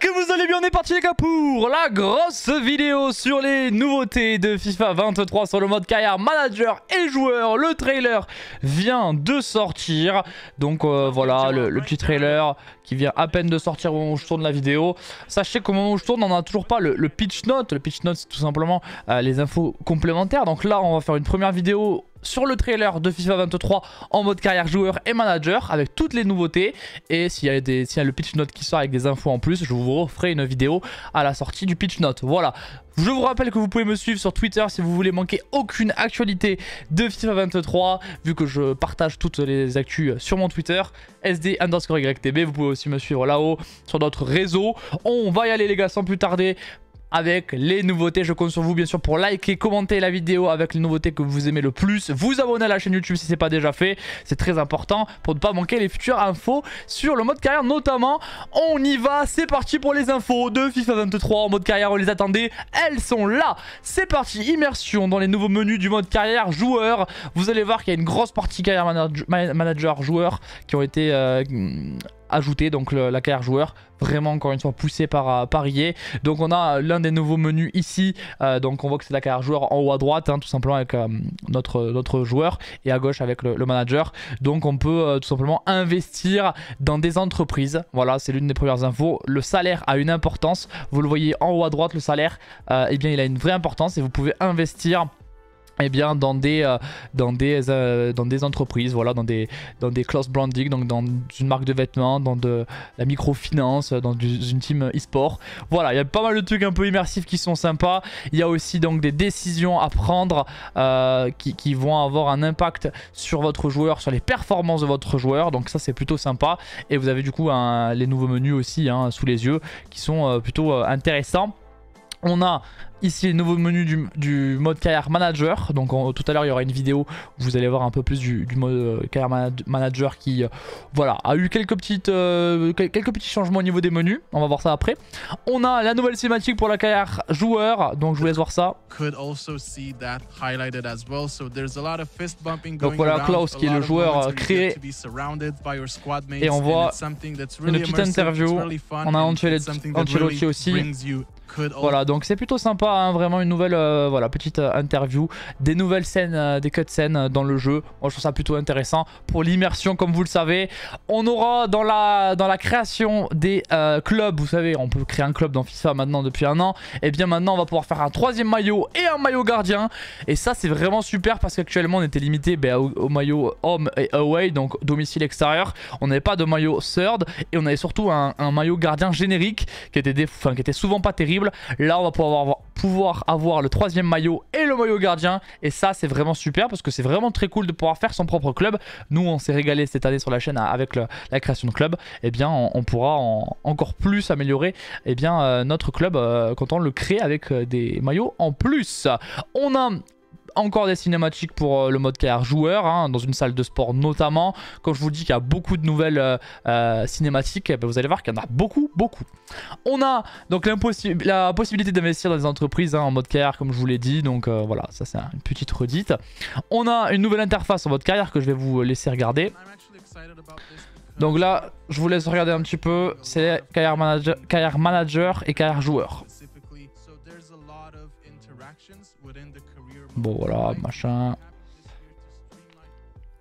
que vous allez bien, on est parti les gars pour la grosse vidéo sur les nouveautés de FIFA 23 sur le mode carrière manager et joueur. Le trailer vient de sortir, donc euh, voilà le, petit trailer qui vient à peine de sortir au moment où je tourne la vidéo. Sachez qu'au moment où je tourne on n'a toujours pas le, pitch note, le pitch note c'est tout simplement euh, les infos complémentaires. Donc là on va faire une première vidéo sur le trailer de FIFA 23 en mode carrière joueur et manager avec toutes les nouveautés. Et s'il y, a y le pitch note qui sort avec des infos en plus, je vous ferai une vidéo à la sortie du pitch note. Voilà, je vous rappelle que vous pouvez me suivre sur Twitter si vous voulez manquer aucune actualité de FIFA 23, vu que je partage toutes les actus sur mon Twitter, SD underscore YTB. Vous pouvez aussi me suivre là-haut sur notre réseau. On va y aller les gars sans plus tarder avec les nouveautés. Je compte sur vous bien sûr pour liker, commenter la vidéo avec les nouveautés que vous aimez le plus. Vous abonner à la chaîne YouTube si ce n'est pas déjà fait. C'est très important pour ne pas manquer les futures infos sur le mode carrière notamment. On y va, c'est parti pour les infos de FIFA 23 en mode carrière. Vous les attendez, elles sont là. C'est parti, immersion dans les nouveaux menus du mode carrière joueur. Vous allez voir qu'il y a une grosse partie carrière manager, joueur qui ont été... Euh, Ajouter donc la carrière joueur, vraiment encore une fois poussé par, euh, parier Donc on a l'un des nouveaux menus ici, euh, donc on voit que c'est la carrière joueur en haut à droite, hein, tout simplement avec euh, notre, notre joueur, et à gauche avec le, manager. Donc on peut tout simplement investir dans des entreprises, voilà c'est l'une des premières infos. Le salaire a une importance, vous le voyez en haut à droite, le salaire, et eh bien il a une vraie importance et vous pouvez investir eh bien, dans des, euh, dans, des, euh, dans des entreprises, voilà, dans des, dans des close branding, donc dans une marque de vêtements, dans de la microfinance, dans une team e-sport. Voilà, il y a pas mal de trucs un peu immersifs qui sont sympas. Il y a aussi donc des décisions à prendre euh, qui, vont avoir un impact sur votre joueur, sur les performances de votre joueur. Donc ça, c'est plutôt sympa. Et vous avez du coup les nouveaux menus aussi hein, sous les yeux qui sont plutôt intéressants. On a ici les nouveaux menus du, mode carrière manager. Donc tout à l'heure il y aura une vidéo où vous allez voir un peu plus du, mode euh, carrière manager qui euh, voilà a eu quelques, petites, euh, quelques petits changements au niveau des menus. On va voir ça après. On a la nouvelle cinématique pour la carrière joueur. Donc je vous laisse voir ça. Donc voilà Klaus qui est le joueur créé. Et on voit une petite interview. On a Ancelotti aussi. Voilà, donc c'est plutôt sympa, hein, vraiment une nouvelle euh, voilà, petite euh, interview, des nouvelles scènes, euh, des cutscenes dans le jeu. Moi je trouve ça plutôt intéressant pour l'immersion comme vous le savez. On aura dans la, dans la création des clubs, vous savez, on peut créer un club dans FIFA maintenant depuis un an. Et eh bien maintenant on va pouvoir faire un troisième maillot et un maillot gardien. Et ça c'est vraiment super parce qu'actuellement on était limité ben, au, maillot home et away, donc domicile extérieur. On n'avait pas de maillot third et on avait surtout un, maillot gardien générique qui était souvent pas terrible Là, on va pouvoir avoir, pouvoir avoir le troisième maillot et le maillot gardien. Et ça, c'est vraiment super parce que c'est vraiment très cool de pouvoir faire son propre club. Nous, on s'est régalé cette année sur la chaîne avec la création de club. Et eh bien, on, pourra encore plus améliorer eh bien, euh, notre club euh, quand on le crée avec euh, des maillots en plus. On a encore des cinématiques pour euh, le mode carrière joueur, hein, dans une salle de sport notamment. Quand je vous dis qu'il y a beaucoup de nouvelles euh, euh, cinématiques, eh ben, vous allez voir qu'il y en a beaucoup, beaucoup. On a donc la possibilité d'investir dans des entreprises hein, en mode carrière, comme je vous l'ai dit. Donc voilà, ça c'est une petite redite. On a une nouvelle interface en mode carrière que je vais vous laisser regarder. Donc là, je vous laisse regarder un petit peu, c'est manager, carrière manager et carrière joueur. Bóra, almasa.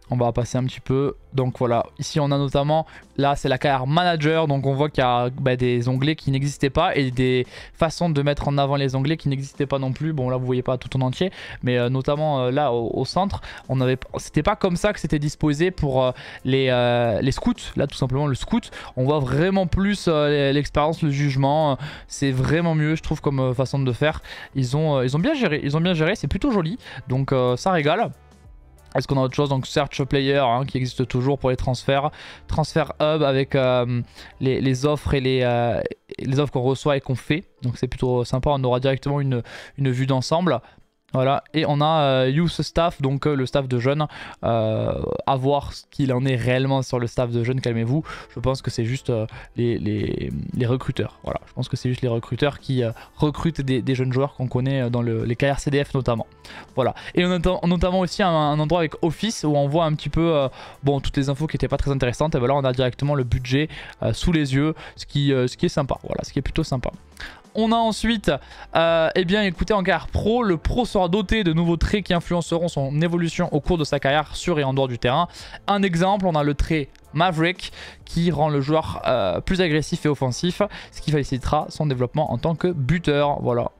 on va passer un petit peu. Donc voilà, ici on a notamment, là c'est la carrière manager, donc on voit qu'il y a bah, des onglets qui n'existaient pas et des façons de mettre en avant les onglets qui n'existaient pas non plus. Bon là vous voyez pas tout en entier, mais euh, notamment euh, là au, centre, on avait, c'était pas comme ça que c'était disposé pour euh, les, les scouts. Là tout simplement le scout, on voit vraiment plus l'expérience, le jugement, c'est vraiment mieux je trouve comme façon de faire. Ils ont, ils ont bien géré, ils ont bien géré, c'est plutôt joli, donc ça régale. Est-ce qu'on a autre chose Donc Search Player hein, qui existe toujours pour les transferts. Transfer Hub avec euh, les, offres et les, euh, les offres qu'on reçoit et qu'on fait. Donc c'est plutôt sympa, on aura directement une, une vue d'ensemble. Voilà, et on a euh, Youth Staff, donc euh, le staff de jeunes. Euh, à voir ce qu'il en est réellement sur le staff de jeunes, calmez-vous. Je pense que c'est juste euh, les, les, les, recruteurs. Voilà, je pense que c'est juste les recruteurs qui recrutent des, des, jeunes joueurs qu'on connaît dans les carrières CDF notamment. Voilà, et on a notamment aussi un, endroit avec Office où on voit un petit peu bon, toutes les infos qui n'étaient pas très intéressantes. Et voilà, ben on a directement le budget sous les yeux, ce qui, ce qui est sympa. Voilà, ce qui est plutôt sympa. On a ensuite, euh, eh bien, écoutez, en carrière pro, le pro sera doté de nouveaux traits qui influenceront son évolution au cours de sa carrière sur et en dehors du terrain. Un exemple, on a le trait Maverick qui rend le joueur euh, plus agressif et offensif, ce qui facilitera son développement en tant que buteur. Voilà.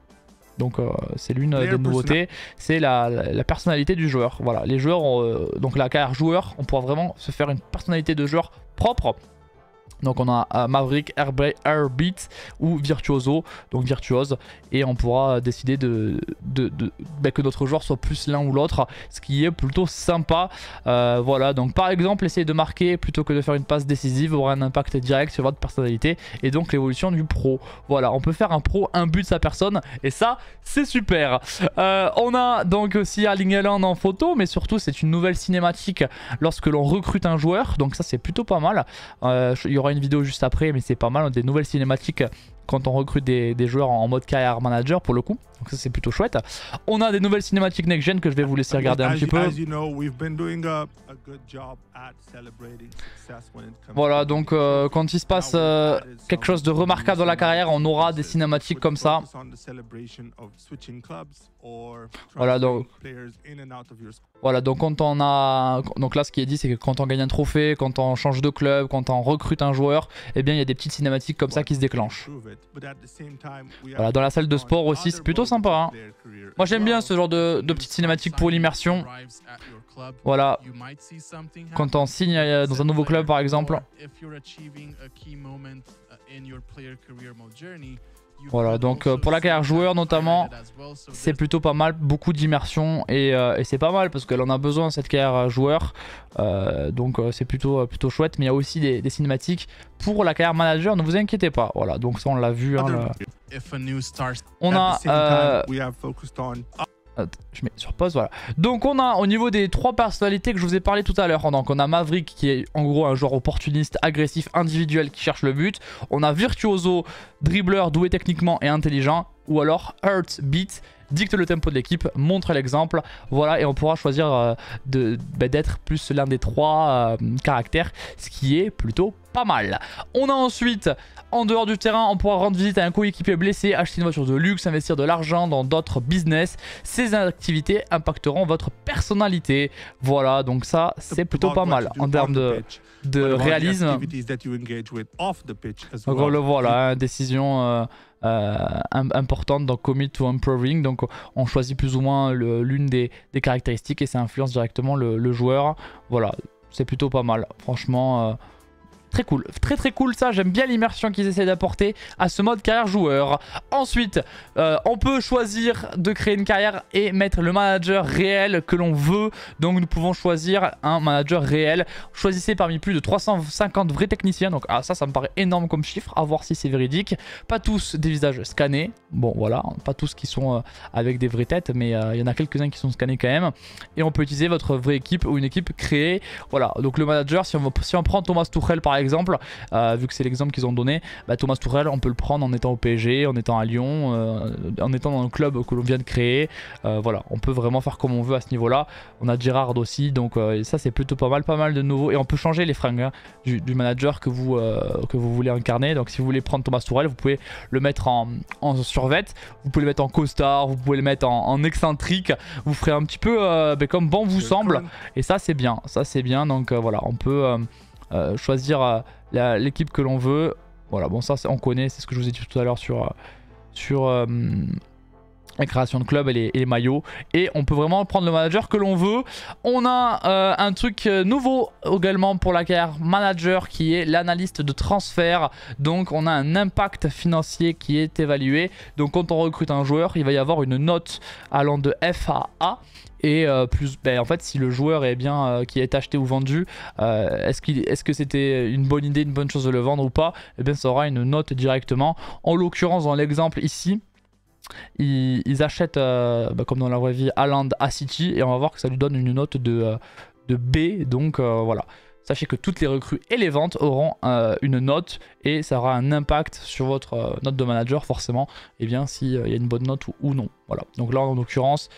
Donc euh, c'est l'une des nouveautés, c'est la, personnalité du joueur. Voilà, les joueurs, donc la carrière joueur, on pourra vraiment se faire une personnalité de joueur propre donc on a euh, Maverick, Airbeat ou Virtuoso, donc Virtuose, et on pourra décider de, ben, que notre joueur soit plus l'un ou l'autre, ce qui est plutôt sympa. Euh, voilà, donc par exemple, essayer de marquer plutôt que de faire une passe décisive aura un impact direct sur votre personnalité et donc l'évolution du pro. Voilà, on peut faire un pro, un but de sa personne, et ça, c'est super. Euh, on a donc aussi Erling en photo, mais surtout c'est une nouvelle cinématique lorsque l'on recrute un joueur, donc ça c'est plutôt pas mal. il aura une vidéo juste après, mais c'est pas mal. des nouvelles cinématiques quand on recrute des, joueurs en mode carrière manager pour le coup. Donc ça c'est plutôt chouette. On a des nouvelles cinématiques next gen que je vais vous laisser regarder un petit peu. Voilà donc euh, quand il se passe euh, quelque chose de remarquable dans la carrière, on aura des cinématiques comme ça. Voilà donc. Voilà donc quand on a donc là ce qui est dit c'est que quand on gagne un trophée, quand on change de club, quand on recrute un joueur, eh bien il y a des petites cinématiques comme ça qui se déclenchent. Voilà, dans la salle de sport aussi, c'est plutôt sympa. Hein. Moi j'aime bien ce genre de, de petites cinématiques pour l'immersion. Voilà. Quand on signe euh, dans un nouveau club par exemple. Voilà, donc euh, pour la carrière joueur notamment, c'est plutôt pas mal, beaucoup d'immersion et, euh, c'est pas mal parce qu'elle en a besoin cette carrière euh, joueur, donc c'est plutôt, plutôt chouette, mais il y a aussi des, cinématiques pour la carrière manager, ne vous inquiétez pas, voilà, donc ça on l'a vu. Hein, on a je mets sur pause, voilà. Donc on a au niveau des trois personnalités que je vous ai parlé tout à l'heure. Hein, donc on a Maverick qui est en gros un joueur opportuniste, agressif, individuel qui cherche le but. On a Virtuoso, dribbleur, doué techniquement et intelligent ou alors Beat dicte le tempo de l'équipe, montre l'exemple, voilà, et on pourra choisir euh, bah, d'être plus l'un des trois euh, caractères, ce qui est plutôt pas mal. On a ensuite, en dehors du terrain, on pourra rendre visite à un coéquipier blessé, acheter une voiture de luxe, investir de l'argent dans d'autres business. Ces activités impacteront votre personnalité. Voilà, donc ça, c'est plutôt pas mal en termes de, de réalisme. Donc on le voit hein, décision... Euh, euh, importante dans commit to improving. Donc on choisit plus ou moins l'une des, caractéristiques et ça influence directement le joueur. Voilà, c'est plutôt pas mal. Franchement euh, Très cool, très très cool ça, j'aime bien l'immersion qu'ils essaient d'apporter à ce mode carrière joueur. Ensuite, euh, on peut choisir de créer une carrière et mettre le manager réel que l'on veut. Donc nous pouvons choisir un manager réel. Choisissez parmi plus de 350 vrais techniciens. Donc ah, ça, ça me paraît énorme comme chiffre, à voir si c'est véridique. Pas tous des visages scannés, bon voilà, pas tous qui sont euh, avec des vraies têtes, mais euh, il y en a quelques-uns qui sont scannés quand même. Et on peut utiliser votre vraie équipe ou une équipe créée. Voilà, donc le manager, si on, si on prend Thomas Tuchel par exemple, exemple, euh, vu que c'est l'exemple qu'ils ont donné, bah, Thomas Tourel, on peut le prendre en étant au PSG, en étant à Lyon, euh, en étant dans un club que l'on vient de créer. Euh, voilà, on peut vraiment faire comme on veut à ce niveau-là. On a Girard aussi, donc ça c'est plutôt pas mal, pas mal de nouveaux. Et on peut changer les fringues hein, du, manager que vous, que vous voulez incarner. Donc si vous voulez prendre Thomas Tourel, vous pouvez le mettre en, en vous pouvez le mettre en costard, vous pouvez le mettre en, excentrique. Vous ferez un petit peu ben, comme bon vous semble. Et ça c'est bien, ça c'est bien. Donc voilà, on peut... Euh, choisir euh, l'équipe que l'on veut. Voilà, bon ça on connaît, c'est ce que je vous ai dit tout à l'heure sur, euh, sur la création de club et les, maillots. Et on peut vraiment prendre le manager que l'on veut. On a un truc nouveau également pour la carrière manager qui est l'analyste de transfert. Donc on a un impact financier qui est évalué. Donc quand on recrute un joueur, il va y avoir une note allant de F à A et euh, plus ben, en fait si le joueur est bien euh, qui est acheté ou vendu euh, est-ce que c'était une bonne idée une bonne chose de le vendre ou pas et eh bien ça aura une note directement en l'occurrence dans l'exemple ici ils, achètent ben, comme dans la vraie vie Aland à City et on va voir que ça lui donne une note de, de B donc voilà sachez que toutes les recrues et les ventes auront une note et ça aura un impact sur votre note de manager forcément et eh bien s'il il y a une bonne note ou, ou non voilà donc là en l'occurrence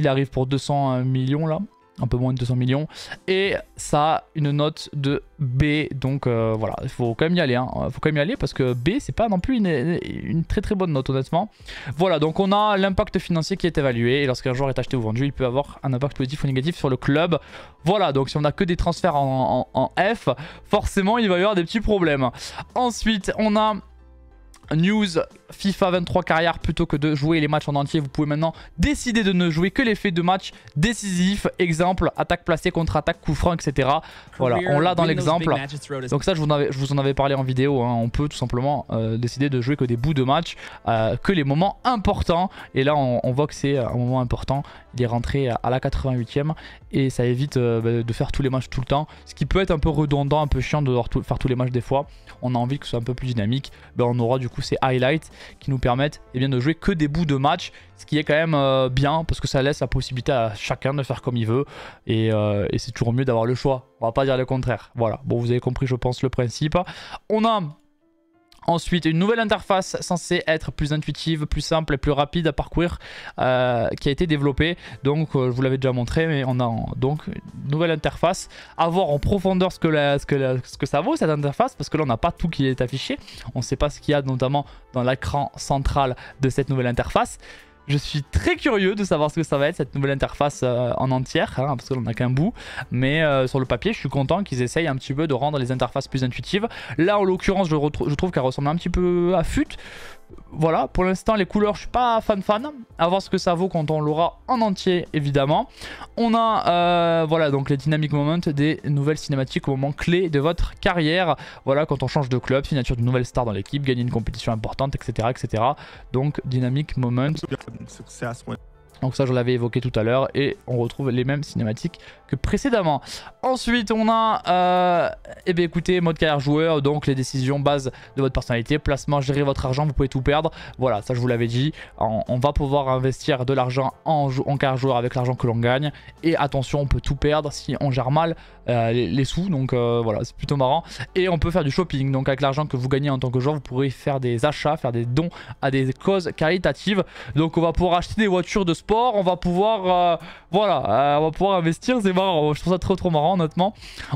il arrive pour 200 millions là, un peu moins de 200 millions. Et ça a une note de B. Donc euh, voilà, il faut quand même y aller. Hein. Il faut quand même y aller parce que B, c'est pas non plus une, très très bonne note honnêtement. Voilà, donc on a l'impact financier qui est évalué. Et lorsqu'un joueur est acheté ou vendu, il peut avoir un impact positif ou négatif sur le club. Voilà, donc si on a que des transferts en, en F, forcément il va y avoir des petits problèmes. Ensuite, on a news FIFA 23 carrière plutôt que de jouer les matchs en entier. Vous pouvez maintenant décider de ne jouer que les faits de match décisifs. Exemple, attaque placée, contre-attaque, coup franc, etc. Voilà, on l'a dans l'exemple. Donc ça, je vous, en avais, parlé en vidéo. Hein. On peut tout simplement euh, décider de jouer que des bouts de match, euh, que les moments importants. Et là, on, voit que c'est un moment important. Il est rentré à la 88e et ça évite euh, bah, de faire tous les matchs tout le temps. Ce qui peut être un peu redondant, un peu chiant de faire tous les matchs des fois. On a envie que ce soit un peu plus dynamique. Ben, on aura du coup ces highlights qui nous permettent eh bien, de jouer que des bouts de match, ce qui est quand même euh, bien parce que ça laisse la possibilité à chacun de faire comme il veut et, euh, et c'est toujours mieux d'avoir le choix, on va pas dire le contraire. Voilà, bon vous avez compris je pense le principe. On a Ensuite, une nouvelle interface censée être plus intuitive, plus simple et plus rapide à parcourir euh, qui a été développée. Donc, euh, je vous l'avais déjà montré, mais on a donc une nouvelle interface. À voir en profondeur ce que, ce, que ce que ça vaut cette interface, parce que là, on n'a pas tout qui est affiché. On ne sait pas ce qu'il y a notamment dans l'écran central de cette nouvelle interface. Je suis très curieux de savoir ce que ça va être cette nouvelle interface euh, en entière, hein, parce qu'on n'a qu'un bout. Mais euh, sur le papier, je suis content qu'ils essayent un petit peu de rendre les interfaces plus intuitives. Là, en l'occurrence, je, je, trouve qu'elle ressemble un petit peu à FUT voilà, pour l'instant, les couleurs, je suis pas fan fan. À voir ce que ça vaut quand on l'aura en entier, évidemment. On a, euh, voilà, donc les dynamic moments des nouvelles cinématiques au moment clé de votre carrière. Voilà, quand on change de club, signature d'une nouvelle star dans l'équipe, gagner une compétition importante, etc., etc. Donc, dynamic moment. Donc ça, je l'avais évoqué tout à l'heure et on retrouve les mêmes cinématiques que précédemment. Ensuite, on a, euh, eh bien écoutez, mode carrière joueur, donc les décisions base de votre personnalité, placement, gérer votre argent, vous pouvez tout perdre. Voilà, ça je vous l'avais dit, on, va pouvoir investir de l'argent en, carrière joueur avec l'argent que l'on gagne. Et attention, on peut tout perdre si on gère mal euh, les, sous, donc euh, voilà, c'est plutôt marrant. Et on peut faire du shopping, donc avec l'argent que vous gagnez en tant que joueur, vous pourrez faire des achats, faire des dons à des causes caritatives. Donc on va pouvoir acheter des voitures de sport on va pouvoir... Euh, voilà, euh, on va pouvoir investir, c'est marrant, je trouve ça trop trop marrant honnêtement.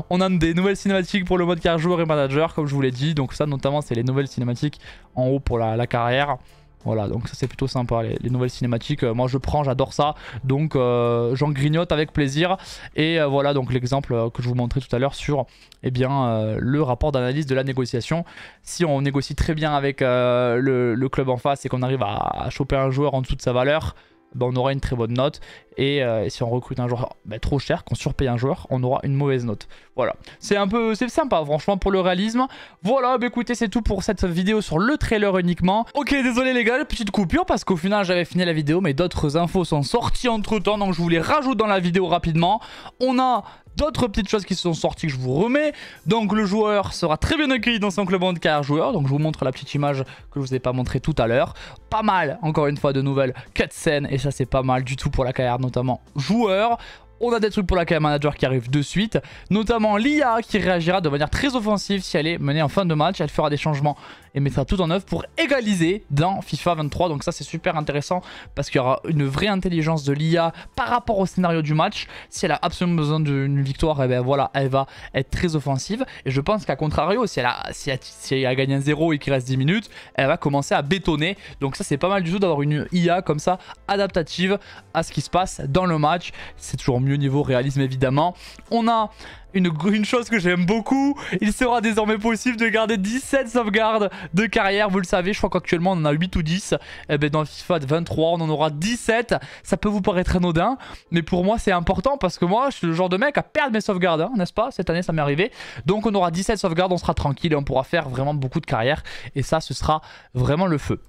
On a des nouvelles cinématiques pour le mode car joueur et manager comme je vous l'ai dit, donc ça notamment c'est les nouvelles cinématiques en haut pour la, carrière. Voilà, donc ça c'est plutôt sympa, les, nouvelles cinématiques. Euh, moi je prends, j'adore ça, donc j'en grignote avec plaisir. Et voilà donc l'exemple que je vous montrais tout à l'heure sur eh bien, le rapport d'analyse de la négociation. Si on négocie très bien avec le, club en face et qu'on arrive à choper un joueur en dessous de sa valeur, bah, on aura une très bonne note. Et, euh, si on recrute un joueur bah, trop cher, qu'on surpaye un joueur, on aura une mauvaise note. Voilà, c'est un peu c'est sympa franchement pour le réalisme. Voilà, bah écoutez, c'est tout pour cette vidéo sur le trailer uniquement. Ok, désolé les gars, petite coupure parce qu'au final j'avais fini la vidéo, mais d'autres infos sont sorties entre temps, donc je vous les rajoute dans la vidéo rapidement. On a d'autres petites choses qui se sont sorties que je vous remets. Donc le joueur sera très bien accueilli dans son club car joueur. Donc je vous montre la petite image que je vous ai pas montré tout à l'heure. Pas mal, encore une fois, de nouvelles scènes Et ça, c'est pas mal du tout pour la carrière, notamment joueur. On a des trucs pour la carrière manager qui arrivent de suite, notamment l'IA qui réagira de manière très offensive si elle est menée en fin de match. Elle fera des changements et mettra tout en œuvre pour égaliser dans FIFA 23. Donc ça c'est super intéressant parce qu'il y aura une vraie intelligence de l'IA par rapport au scénario du match. Si elle a absolument besoin d'une victoire, eh ben voilà, elle va être très offensive. Et je pense qu'à contrario, si elle, a, a gagné un 0 et qu'il reste 10 minutes, elle va commencer à bétonner. Donc ça c'est pas mal du tout d'avoir une IA comme ça adaptative à ce qui se passe dans le match. C'est toujours mieux niveau réalisme évidemment. On a une, chose que j'aime beaucoup. Il sera désormais possible de garder 17 sauvegardes de carrière. Vous le savez, je crois qu'actuellement on en a 8 ou 10. Et eh ben, dans FIFA 23, on en aura 17. Ça peut vous paraître anodin, mais pour moi c'est important parce que moi je suis le genre de mec à perdre mes sauvegardes, hein, n'est-ce pas Cette année ça m'est arrivé. Donc on aura 17 sauvegardes, on sera tranquille et on pourra faire vraiment beaucoup de carrière. Et ça, ce sera vraiment le feu.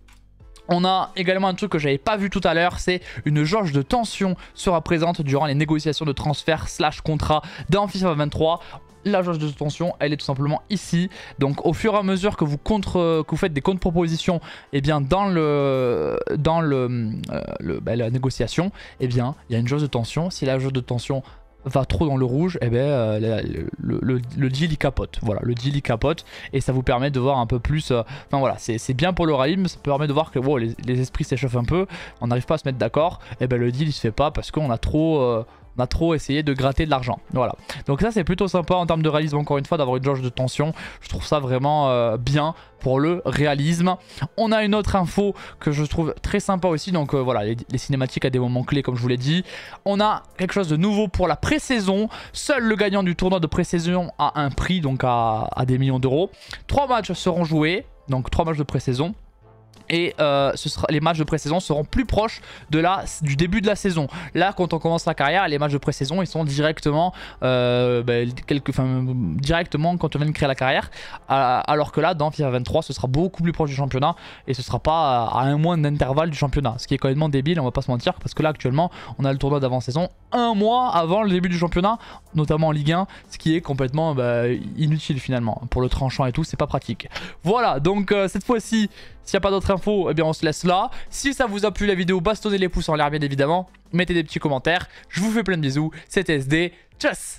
On a également un truc que j'avais pas vu tout à l'heure, c'est une jauge de tension sera présente durant les négociations de transfert slash contrat dans FIFA 23 la jauge de tension, elle est tout simplement ici. Donc au fur et à mesure que vous, contre, faites des contre-propositions eh bien dans, le, dans le, euh, bah, la négociation, eh bien il y a une jauge de tension. Si la jauge de tension va trop dans le rouge, et eh ben, euh, le, le, deal il capote. Voilà, le deal il capote et ça vous permet de voir un peu plus. Euh, enfin voilà, c'est bien pour le raïm ça permet de voir que les, esprits s'échauffent un peu, on n'arrive pas à se mettre d'accord, et eh ben le deal il se fait pas parce qu'on a trop. Euh, on a trop essayé de gratter de l'argent. Voilà. Donc ça c'est plutôt sympa en termes de réalisme encore une fois d'avoir une jauge de tension. Je trouve ça vraiment euh, bien pour le réalisme. On a une autre info que je trouve très sympa aussi. Donc euh, voilà, les, cinématiques à des moments clés comme je vous l'ai dit. On a quelque chose de nouveau pour la pré-saison. Seul le gagnant du tournoi de pré-saison a un prix, donc à, à des millions d'euros. Trois matchs seront joués, donc trois matchs de pré-saison et euh, ce sera, les matchs de pré-saison seront plus proches de la, du début de la saison. Là, quand on commence la carrière, les matchs de pré-saison, ils sont directement, euh, ben, quelques, directement quand on vient de créer la carrière, euh, alors que là, dans FIFA 23, ce sera beaucoup plus proche du championnat et ce sera pas à un mois d'intervalle du championnat, ce qui est complètement débile, on va pas se mentir, parce que là, actuellement, on a le tournoi d'avant-saison un mois avant le début du championnat, notamment en Ligue 1, ce qui est complètement ben, inutile finalement pour le tranchant et tout, c'est pas pratique. Voilà, donc cette fois-ci. S'il n'y a pas d'autres infos, eh bien on se laisse là. Si ça vous a plu la vidéo, bastonnez les pouces en l'air bien évidemment. Mettez des petits commentaires. Je vous fais plein de bisous. C'était SD. Tchuss